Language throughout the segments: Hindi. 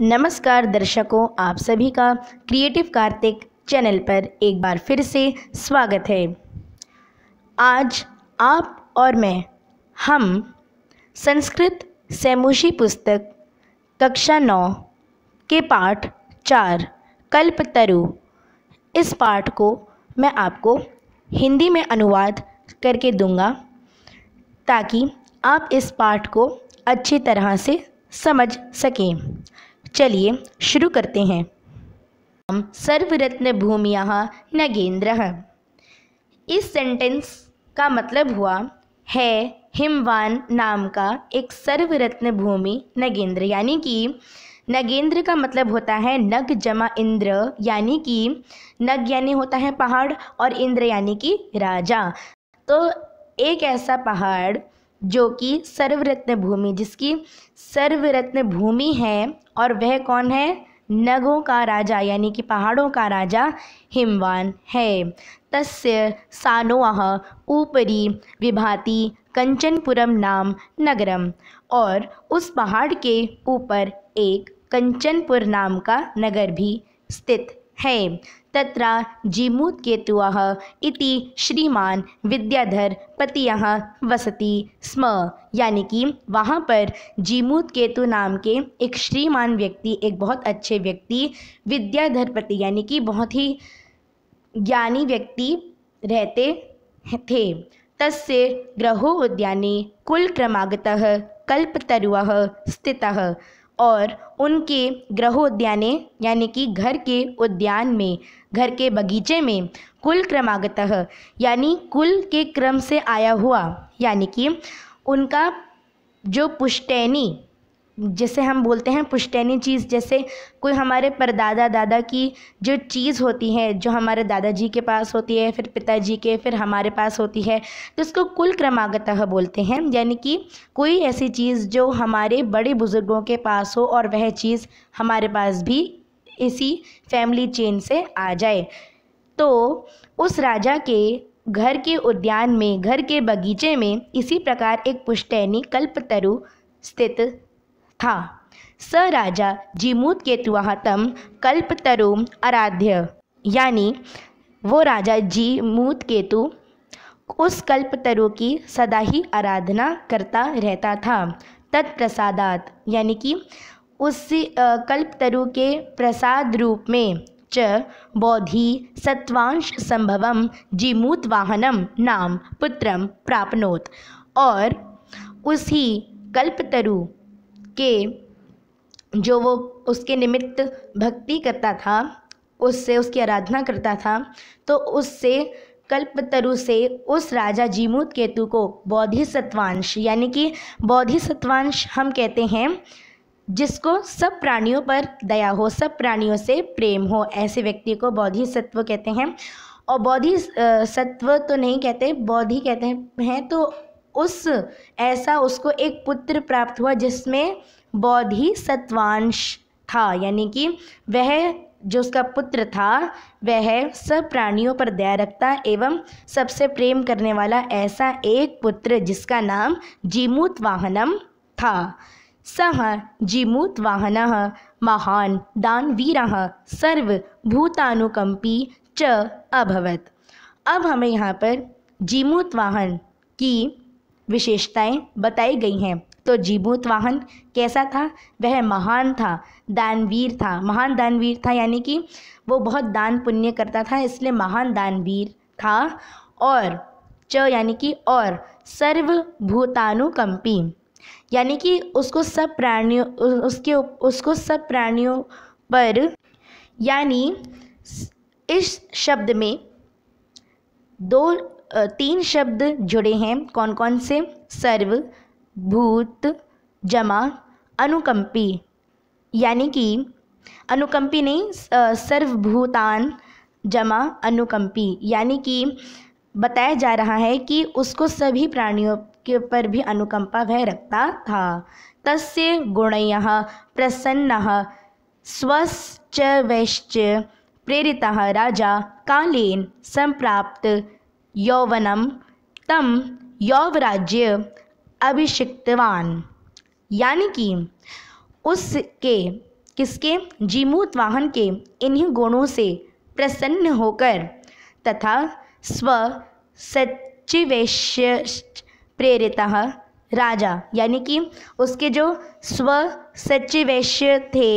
नमस्कार दर्शकों आप सभी का क्रिएटिव कार्तिक चैनल पर एक बार फिर से स्वागत है आज आप और मैं हम संस्कृत सैमुषी पुस्तक कक्षा नौ के पाठ चार कल्पतरु इस पाठ को मैं आपको हिंदी में अनुवाद करके दूंगा ताकि आप इस पाठ को अच्छी तरह से समझ सकें चलिए शुरू करते हैं हम सर्वरत्न भूमिया नगेंद्र इस सेंटेंस का मतलब हुआ है हिमवान नाम का एक सर्वरत्न भूमि नगेंद्र यानी कि नगेंद्र का मतलब होता है नग जमा इंद्र यानी कि नग यानी होता है पहाड़ और इंद्र यानी कि राजा तो एक ऐसा पहाड़ जो कि सर्वरत्न भूमि जिसकी सर्वरत्न भूमि है और वह कौन है नगों का राजा यानी कि पहाड़ों का राजा हिमवान है तस्य सानोह ऊपरी विभाति कंचनपुरम नाम नगरम और उस पहाड़ के ऊपर एक कंचनपुर नाम का नगर भी स्थित है तत्र जीमूतकेतुवः इति श्रीमान विद्याधर पति यहाँ वसती स्म यानी कि वहाँ पर जीमूत केतु नाम के एक श्रीमान व्यक्ति एक बहुत अच्छे व्यक्ति विद्याधर पति यानी कि बहुत ही ज्ञानी व्यक्ति रहते थे तस्य ग्रहो उद्याने कुल क्रमागत कल्पतरुवः स्थित और उनके गृहोद्याने यानी कि घर के उद्यान में घर के बगीचे में कुल क्रमागतः यानी कुल के क्रम से आया हुआ यानी कि उनका जो पुष्टैनी जिसे हम बोलते हैं पुश्तैनी चीज़ जैसे कोई हमारे परदादा दादा की जो चीज़ होती है जो हमारे दादाजी के पास होती है फिर पिताजी के फिर हमारे पास होती है तो इसको कुल क्रमागतः बोलते हैं यानी कि कोई ऐसी चीज़ जो हमारे बड़े बुज़ुर्गों के पास हो और वह चीज़ हमारे पास भी इसी फैमिली चेन से आ जाए तो उस राजा के घर के उद्यान में घर के बगीचे में इसी प्रकार एक पुश्तैनी कल्पतरु स्थित था स राजा जीमूत केतुआहतम कल्पतरुम आराध्य यानी वो राजा जी मूत केतु उस कल्पतरु की सदा ही आराधना करता रहता था तत्प्रसादात यानी कि उस कल्पतरु के प्रसाद रूप में च बौद्धि सत्वांश संभवम जीमूत वाहनम नाम पुत्रम प्राप्नोत और उसी कल्पतरु के जो वो उसके निमित्त भक्ति करता था उससे उसकी आराधना करता था तो उससे कल्पतरु से उस राजा जीमूत केतु को बौद्धि सत्वांश यानी कि बौद्धि सत्वांश हम कहते हैं जिसको सब प्राणियों पर दया हो सब प्राणियों से प्रेम हो ऐसे व्यक्ति को बौद्धि सत्व कहते हैं और बौद्धि सत्व तो नहीं कहते बौद्धि कहते हैं तो उस ऐसा उसको एक पुत्र प्राप्त हुआ जिसमें बौद्धि सत्वांश था यानी कि वह जो उसका पुत्र था वह सब प्राणियों पर दया रखता एवं सबसे प्रेम करने वाला ऐसा एक पुत्र जिसका नाम जीमूत वाहनम था सह जीमूत वाहन महान दानवीर सर्वभूतानुकंपी च अभवत अब हमें यहाँ पर जीमूत वाहन की विशेषताएं बताई गई हैं तो जीभूत वाहन कैसा था वह महान था दानवीर था महान दानवीर था यानी कि वो बहुत दान पुण्य करता था इसलिए महान दानवीर था और च यानी कि और सर्वभूतानुकंपी यानी कि उसको सब प्राणियों उसके उसको सब प्राणियों पर यानी इस शब्द में दो तीन शब्द जुड़े हैं कौन कौन से सर्व भूत जमा अनुकंपी यानी कि अनुकंपी नहीं सर्वभूतान जमा अनुकंपी यानी कि बताया जा रहा है कि उसको सभी प्राणियों के ऊपर भी अनुकंपा वह रखता था तस्य गुणय प्रसन्न स्वश्च वैश्च प्रेरिता राजा कालेन संप्राप्त यौवनम तम यौवराज्य अभिषिक्तवान यानी कि उसके किसके जीमूत वाहन के इन्हीं गुणों से प्रसन्न होकर तथा स्व सचिवेश प्रेरित राजा यानी कि उसके जो स्व सचिवेश थे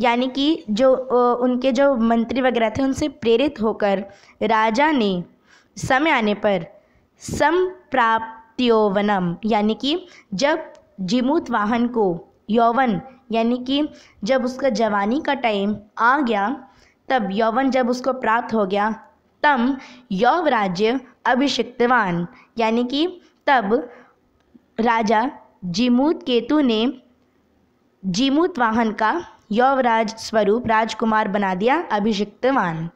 यानी कि जो उनके जो मंत्री वगैरह थे उनसे प्रेरित होकर राजा ने समय आने पर संप्राप्तियोवनम यानी कि जब जीमूत वाहन को यौवन यानी कि जब उसका जवानी का टाइम आ गया तब यौवन जब उसको प्राप्त हो गया तम यौव राज्य अभिषिक्तवान यानी कि तब राजा जीमूत केतु ने जीमूत वाहन का यौवराज स्वरूप राजकुमार बना दिया अभिषिक्तवान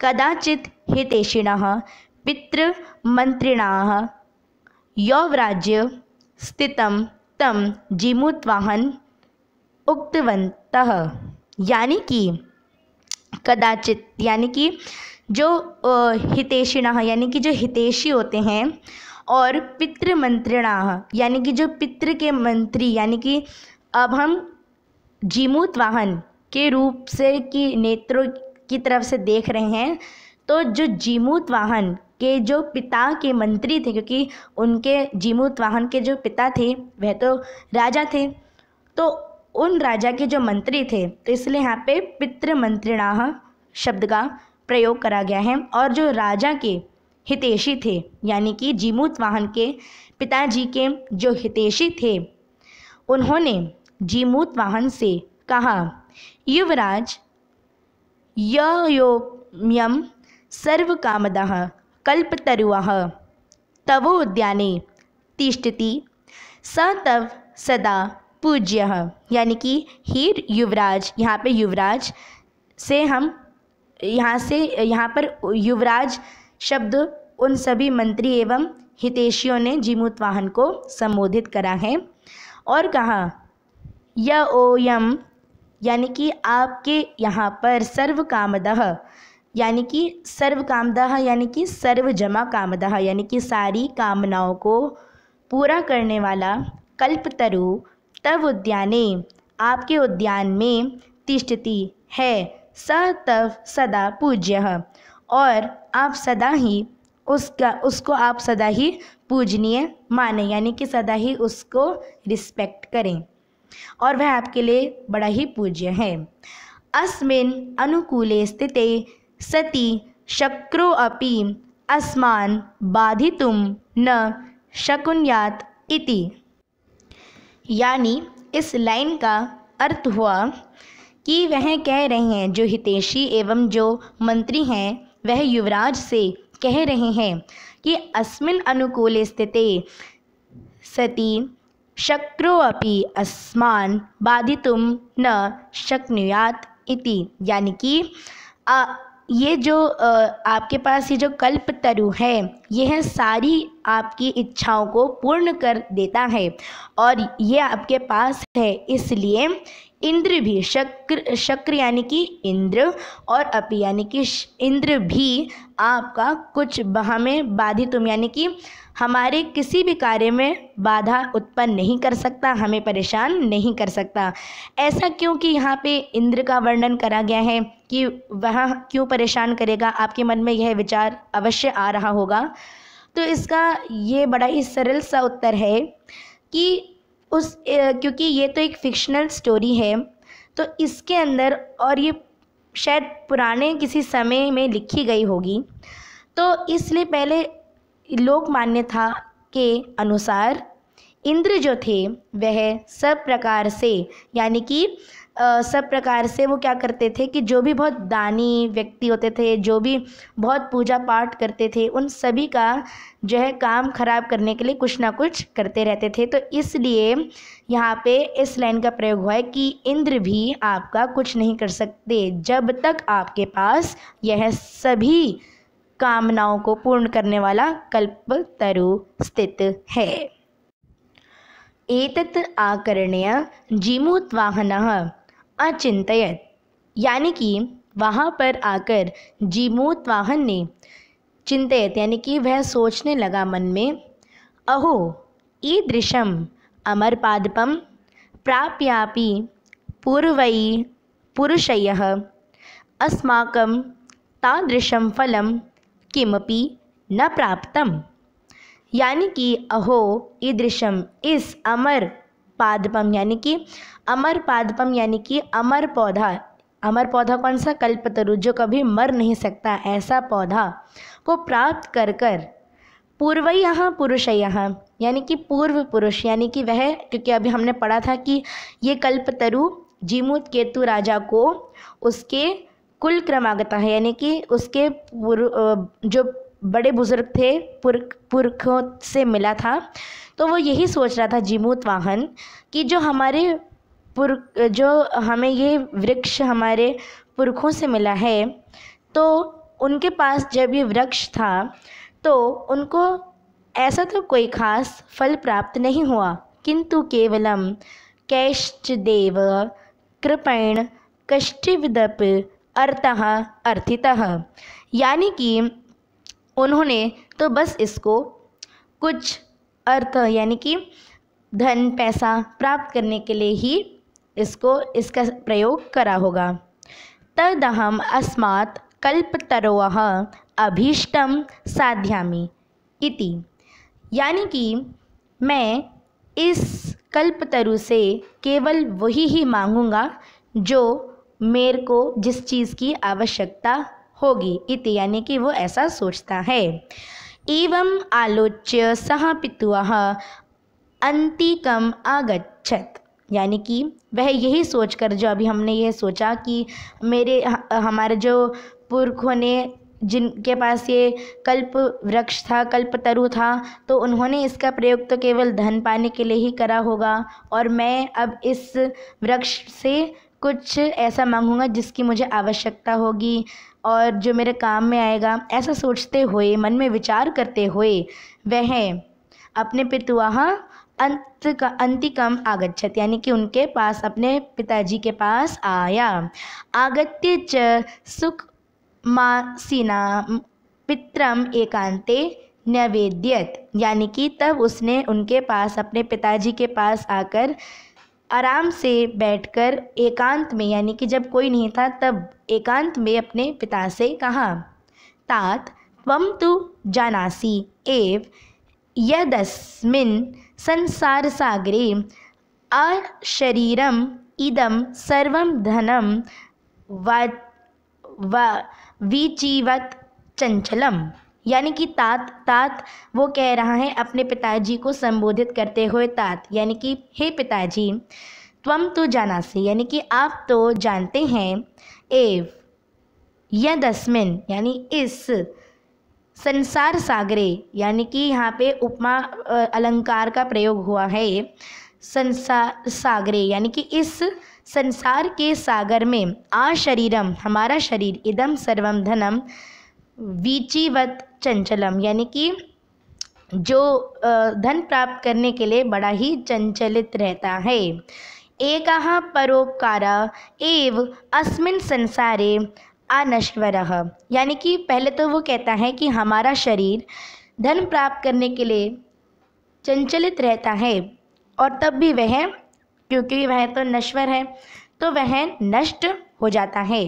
कदाचित हितेशिण पितृमंत्रिण यौवराज्य स्थित तम जीमूतवाहन उक्तवंत यानी कि कदाचित यानी कि जो हितेशिण यानी कि जो हितेशी होते हैं और पितृमंत्रिण यानी कि जो पितृ के मंत्री यानी कि अब हम जीमूत वाहन के रूप से कि नेत्रों की तरफ से देख रहे हैं तो जो जीमूत वाहन के जो पिता के मंत्री थे क्योंकि उनके जीमूतवाहन के जो पिता थे वह तो राजा थे तो उन राजा के जो मंत्री थे तो इसलिए यहाँ पे पितृमंत्रिणाह शब्द का प्रयोग करा गया है और जो राजा के हितेशी थे यानी कि वाहन के पिताजी के जो हितेशी थे उन्होंने जीमूतवाहन से कहा युवराज यम सर्व कामदाह तवो उद्याने तिष्ठति स तव सदा पूज्य यानी कि हीर युवराज यहाँ पे युवराज से हम यहाँ से यहाँ पर युवराज शब्द उन सभी मंत्री एवं हितेशियों ने जीमूतवाहन को संबोधित करा है और कहा य यम यानी कि आपके यहाँ पर सर्व कामदह यानी कि सर्व कामदाह यानी कि सर्व जमा कामदाह यानी कि सारी कामनाओं को पूरा करने वाला कल्पतरु तव उद्याने आपके उद्यान में तिष्ठती है स तव सदा पूज्य और आप सदा ही उसका उसको आप सदा ही पूजनीय माने यानी कि सदा ही उसको रिस्पेक्ट करें और वह आपके लिए बड़ा ही पूज्य है अस्मिन अनुकूले स्थिते सति अपि अस्मान् बाधितुं न शकुन्यात इति यानी इस लाइन का अर्थ हुआ कि वह कह रहे हैं जो हितेशी एवं जो मंत्री हैं वह युवराज से कह रहे हैं कि अस्मिन अनुकूल स्थिति सती अपि अस्मान बाधितुम न शक्नुयात इति यानी कि ये जो आपके पास ये जो कल्प तरु है यह सारी आपकी इच्छाओं को पूर्ण कर देता है और ये आपके पास है इसलिए इंद्र भी शक्र शक्र यानी कि इंद्र और अपि यानी कि इंद्र भी आपका कुछ बहा में बाधित यानी कि हमारे किसी भी कार्य में बाधा उत्पन्न नहीं कर सकता हमें परेशान नहीं कर सकता ऐसा क्यों कि यहाँ पे इंद्र का वर्णन करा गया है कि वह क्यों परेशान करेगा आपके मन में यह विचार अवश्य आ रहा होगा तो इसका ये बड़ा ही सरल सा उत्तर है कि उस क्योंकि ये तो एक फिक्शनल स्टोरी है तो इसके अंदर और ये शायद पुराने किसी समय में लिखी गई होगी तो इसलिए पहले लोक मान्यता के अनुसार इंद्र जो थे वह सब प्रकार से यानी कि सब प्रकार से वो क्या करते थे कि जो भी बहुत दानी व्यक्ति होते थे जो भी बहुत पूजा पाठ करते थे उन सभी का जो है काम खराब करने के लिए कुछ ना कुछ करते रहते थे तो इसलिए यहाँ पे इस लाइन का प्रयोग हुआ है कि इंद्र भी आपका कुछ नहीं कर सकते जब तक आपके पास यह सभी कामनाओं को पूर्ण करने वाला तरु स्थित है एतत् आकरणीय जीमूतवाहन अचिंतयत यानी कि वहाँ पर आकर जीमूतवाहन ने चिंतित यानी कि वह सोचने लगा मन में अहो ईदृशम पादपम प्राप्यापि पूर्वयी पुरुषय अस्माकं तादृशं फलं किमपि न प्राप्तम यानी कि अहो ईदृशम इस अमर पादपम यानी कि अमर पादपम यानी कि अमर पौधा अमर पौधा कौन सा कल्पतरु जो कभी मर नहीं सकता ऐसा पौधा को प्राप्त कर कर पूर्व यहाँ पुरुष यहाँ यानी कि पूर्व पुरुष यानी कि वह क्योंकि अभी हमने पढ़ा था कि ये कल्पतरु जीमूत केतु राजा को उसके कुल क्रमागता है यानी कि उसके जो बड़े बुजुर्ग थे पुरख पुरखों से मिला था तो वो यही सोच रहा था जीमूत वाहन कि जो हमारे पुर जो हमें ये वृक्ष हमारे पुरखों से मिला है तो उनके पास जब ये वृक्ष था तो उनको ऐसा तो कोई खास फल प्राप्त नहीं हुआ किंतु केवलम देव कृपण कष्टिविदप अर्थ अर्थित यानी कि उन्होंने तो बस इसको कुछ अर्थ यानी कि धन पैसा प्राप्त करने के लिए ही इसको इसका प्रयोग करा होगा तदहम अस्मात् कल्पतरोह अभीष्टम साध्यामी इति यानी कि मैं इस कल्पतरु से केवल वही ही मांगूंगा जो मेरे को जिस चीज़ की आवश्यकता होगी इति यानी कि वो ऐसा सोचता है एवं आलोच्य सह पितुआ अंतिकम आगछत यानी कि वह यही सोचकर जो अभी हमने यह सोचा कि मेरे हमारे जो पुरखों ने जिनके पास ये कल्प वृक्ष था कल्प तरु था तो उन्होंने इसका प्रयोग तो केवल धन पाने के लिए ही करा होगा और मैं अब इस वृक्ष से कुछ ऐसा मांगूंगा जिसकी मुझे आवश्यकता होगी और जो मेरे काम में आएगा ऐसा सोचते हुए मन में विचार करते हुए वह अपने पितुआह अंत का अंतिकम आगछत यानी कि उनके पास अपने पिताजी के पास आया आगत्य च सुख मासीना पित्रम एकांते नवेद्यत यानी कि तब उसने उनके पास अपने पिताजी के पास आकर आराम से बैठकर एकांत में यानी कि जब कोई नहीं था तब एकांत में अपने पिता से कहा तात तम तु जानासी एव संसार सागरे अशरीरम इदम सर्व धनम वा वा यानी कि तात तात वो कह रहा है अपने पिताजी को संबोधित करते हुए तात यानी कि हे पिताजी त्वम तो जाना से यानी कि आप तो जानते हैं एव यदस्मिन यानी इस संसार सागरे यानी कि यहाँ पे उपमा अलंकार का प्रयोग हुआ है संसार सागरे यानी कि इस संसार के सागर में आ शरीरम हमारा शरीर इदम सर्वम धनम वीचीवत चंचलम यानी कि जो धन प्राप्त करने के लिए बड़ा ही चंचलित रहता है एक परोपकार एव अस्मिन संसारे अनश्वर यानी कि पहले तो वो कहता है कि हमारा शरीर धन प्राप्त करने के लिए चंचलित रहता है और तब भी वह क्योंकि वह तो नश्वर है तो वह नष्ट हो जाता है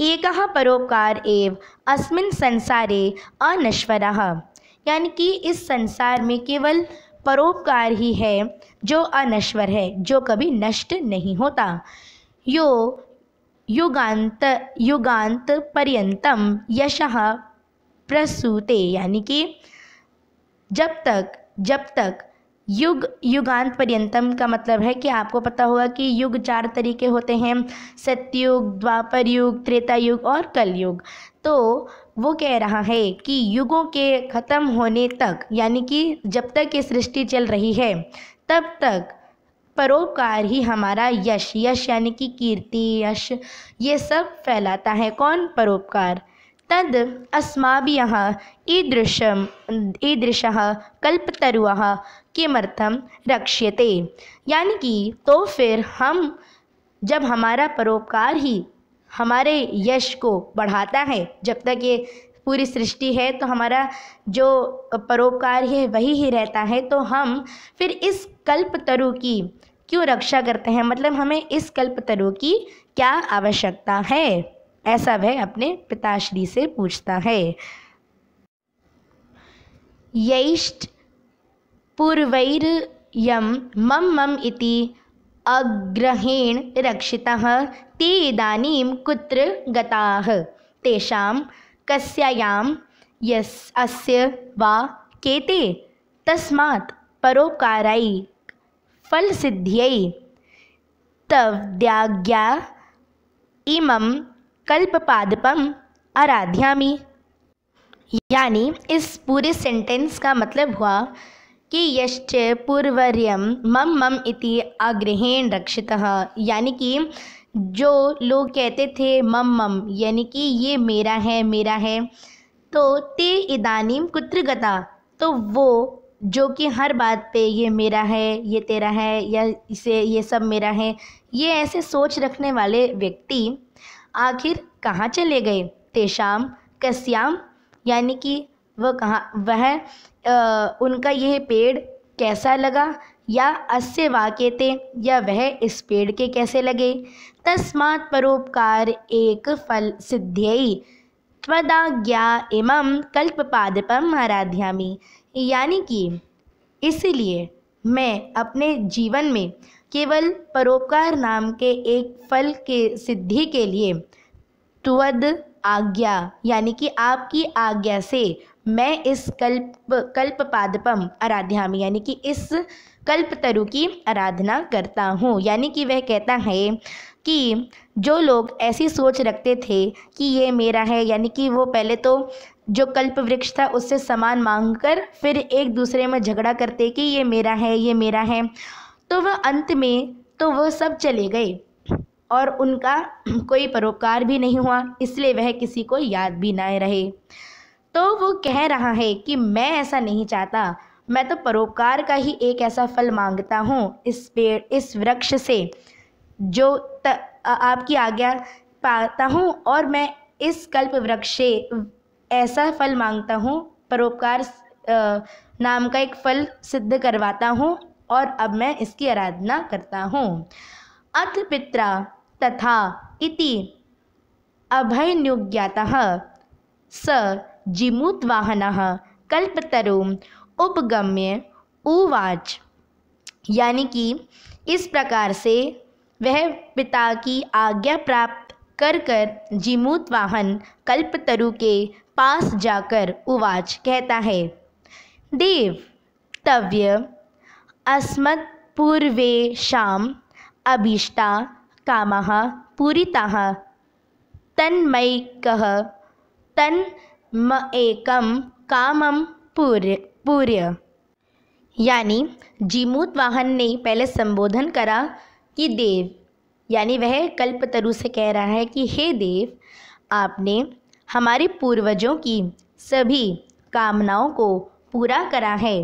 एक परोपकार एव अस्मिन संसारे अनश्वर यानी कि इस संसार में केवल परोपकार ही है जो अनश्वर है जो कभी नष्ट नहीं होता यो युगांत युगांत पर्यंतम यश प्रसूते यानी कि जब तक जब तक युग युगांत पर्यंतम का मतलब है कि आपको पता होगा कि युग चार तरीके होते हैं सत्युग द्वापर युग त्रेता युग और कलयुग तो वो कह रहा है कि युगों के ख़त्म होने तक यानी कि जब तक ये सृष्टि चल रही है तब तक परोपकार ही हमारा यश यश यानी कि कीर्ति यश ये सब फैलाता है कौन परोपकार तद यहाँ ईदृश ईदृश कल्पतरुआ किमर्थम रक्ष्यते यानी कि तो फिर हम जब हमारा परोपकार ही हमारे यश को बढ़ाता है जब तक ये पूरी सृष्टि है तो हमारा जो परोपकार है वही ही रहता है तो हम फिर इस कल्प तरु की क्यों रक्षा करते हैं मतलब हमें इस कल्प तरु की क्या आवश्यकता है ऐसा वह अपने पिताश्री से पूछता है यष्ट पूर्वैर् यं मम मम इति अग्रहेण रक्षितः ते इदानीं कुत्र गताः तेषां कस्यायां यस् अस्य वा केते तस्मात् परोपकारै फलसिद्ध्यै तव्याज्ञा इमं कल्पपादपम् आराध्यामि यानी इस पूरे सेंटेंस का मतलब हुआ कि यश्च पूर्ववर्यं मम मम इति आग्रहेण रक्षितः यानी कि जो लोग कहते थे मम मम यानी कि ये मेरा है मेरा है तो ते इदानीम कुत्र गता तो वो जो कि हर बात पे ये मेरा है ये तेरा है या इसे ये सब मेरा है ये ऐसे सोच रखने वाले व्यक्ति आखिर कहाँ चले गए तेषाम कस्याम यानी कि वह कहाँ वह उनका यह पेड़ कैसा लगा या अस्य वाक्य थे या वह इस पेड़ के कैसे लगे तस्मात् परोपकार एक फल सिद्ध्यई त्वदाज्ञा इमम पादपम आराध्यामी यानी कि इसलिए मैं अपने जीवन में केवल परोपकार नाम के एक फल के सिद्धि के लिए त्वद आज्ञा यानी कि आपकी आज्ञा से मैं इस कल्प कल्प पादपम आराध्यामी यानी कि इस कल्प तरु की आराधना करता हूँ यानी कि वह कहता है कि जो लोग ऐसी सोच रखते थे कि ये मेरा है यानी कि वो पहले तो जो कल्प वृक्ष था उससे सामान मांग कर फिर एक दूसरे में झगड़ा करते कि ये मेरा है ये मेरा है तो वह अंत में तो वह सब चले गए और उनका कोई परोपकार भी नहीं हुआ इसलिए वह किसी को याद भी ना रहे तो वो कह रहा है कि मैं ऐसा नहीं चाहता मैं तो परोपकार का ही एक ऐसा फल मांगता हूँ इस पेड़ इस वृक्ष से जो त, आ, आपकी आज्ञा पाता हूँ और मैं इस कल्प वृक्ष से ऐसा फल मांगता हूँ परोपकार नाम का एक फल सिद्ध करवाता हूँ और अब मैं इसकी आराधना करता हूँ अथ पित्रा तथा इति अभयनुज्ञाता स जिमूतवाहन कल्पतरु उपगम्य उवाच यानी कि इस प्रकार से वह पिता की आज्ञा प्राप्त कर कर जिमूतवाहन कल्पतरु के पास जाकर उवाच कहता है देव तव्य अस्मत् पूर्वे शाम अभीष्टा काम पूरीता तन्मय कह, तन म एकम कामम पूर्य पूर्य यानी जीमूत वाहन ने पहले संबोधन करा कि देव यानी वह कल्पतरु से कह रहा है कि हे देव आपने हमारे पूर्वजों की सभी कामनाओं को पूरा करा है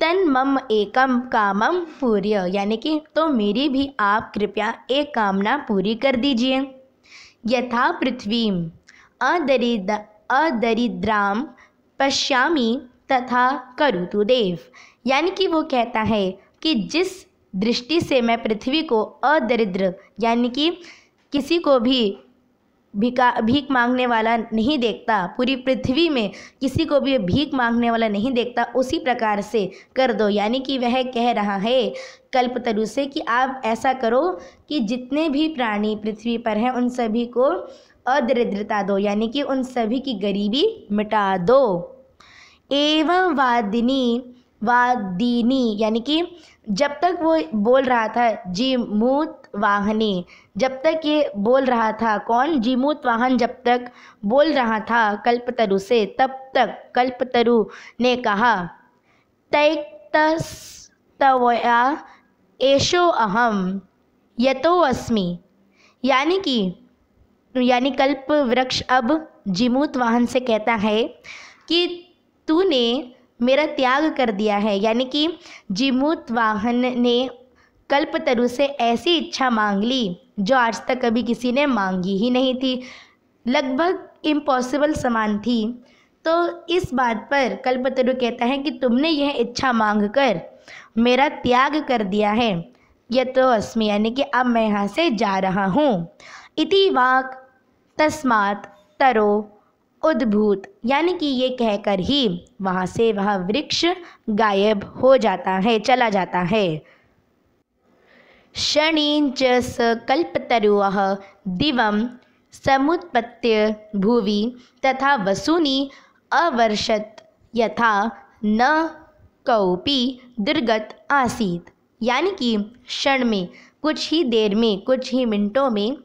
तन मम एकम कामम पूर्य यानी कि तो मेरी भी आप कृपया एक कामना पूरी कर दीजिए यथा पृथ्वी अदरिद अदरिद्राम पश्यामी तथा करुतु देव यानी कि वो कहता है कि जिस दृष्टि से मैं पृथ्वी को अदरिद्र यानी कि किसी को भी भिका भीख मांगने वाला नहीं देखता पूरी पृथ्वी में किसी को भी भीख मांगने वाला नहीं देखता उसी प्रकार से कर दो यानी कि वह कह रहा है कल्पतरु से कि आप ऐसा करो कि जितने भी प्राणी पृथ्वी पर हैं उन सभी को अदरिद्रता दो यानी कि उन सभी की गरीबी मिटा दो एवं वादिनी वादिनी यानी कि जब तक वो बोल रहा था जीमूत वाहनी जब तक ये बोल रहा था कौन जीमूत वाहन जब तक बोल रहा था कल्पतरु से तब तक कल्पतरु ने कहा तैक्तस्तवया एशो अहम यतो अस्मि यानी कि यानी कल्प वृक्ष अब जिमूत वाहन से कहता है कि तूने मेरा त्याग कर दिया है यानी कि जिमूत वाहन ने कल्पतरु से ऐसी इच्छा मांग ली जो आज तक कभी किसी ने मांगी ही नहीं थी लगभग इम्पॉसिबल समान थी तो इस बात पर कल्पतरु कहता है कि तुमने यह इच्छा मांग कर मेरा त्याग कर दिया है यह तो अस्मि यानी कि अब मैं यहाँ से जा रहा हूँ इति वाक तस्मात तरो उद्भूत यानी कि ये कहकर ही वहाँ से वह वृक्ष गायब हो जाता है चला जाता है शणिंच स कल्पतरु दिव समुत्पत्त्य भुवि तथा वसूनी अवर्षत यथा न कौपी दुर्गत आसीत यानी कि क्षण में कुछ ही देर में कुछ ही मिनटों में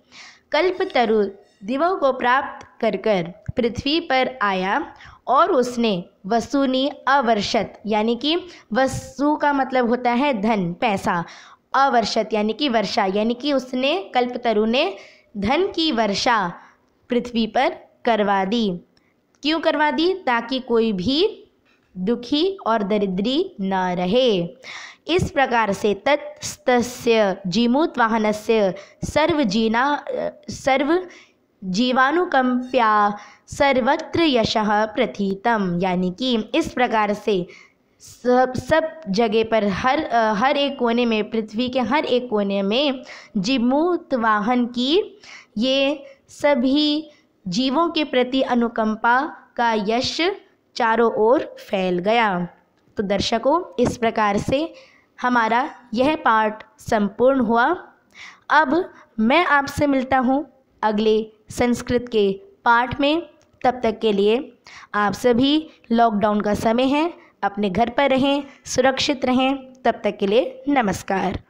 कल्पतरु दिवों को प्राप्त कर कर पृथ्वी पर आया और उसने वसूनी अवर्षत यानी कि वसु का मतलब होता है धन पैसा अवर्षत यानी कि वर्षा यानी कि उसने कल्पतरु ने धन की वर्षा पृथ्वी पर करवा दी क्यों करवा दी ताकि कोई भी दुखी और दरिद्री न रहे इस प्रकार से तत्स्तस्य जीमूतवाहनस्य सर्वजीना सर्व जीवाणुकंप्या सर्वत्र यश प्रथितम यानी कि इस प्रकार से सब सब जगह पर हर हर एक कोने में पृथ्वी के हर एक कोने में जीमूत वाहन की ये सभी जीवों के प्रति अनुकंपा का यश चारों ओर फैल गया तो दर्शकों इस प्रकार से हमारा यह पाठ संपूर्ण हुआ अब मैं आपसे मिलता हूँ अगले संस्कृत के पाठ में तब तक के लिए आप सभी लॉकडाउन का समय है अपने घर पर रहें सुरक्षित रहें तब तक के लिए नमस्कार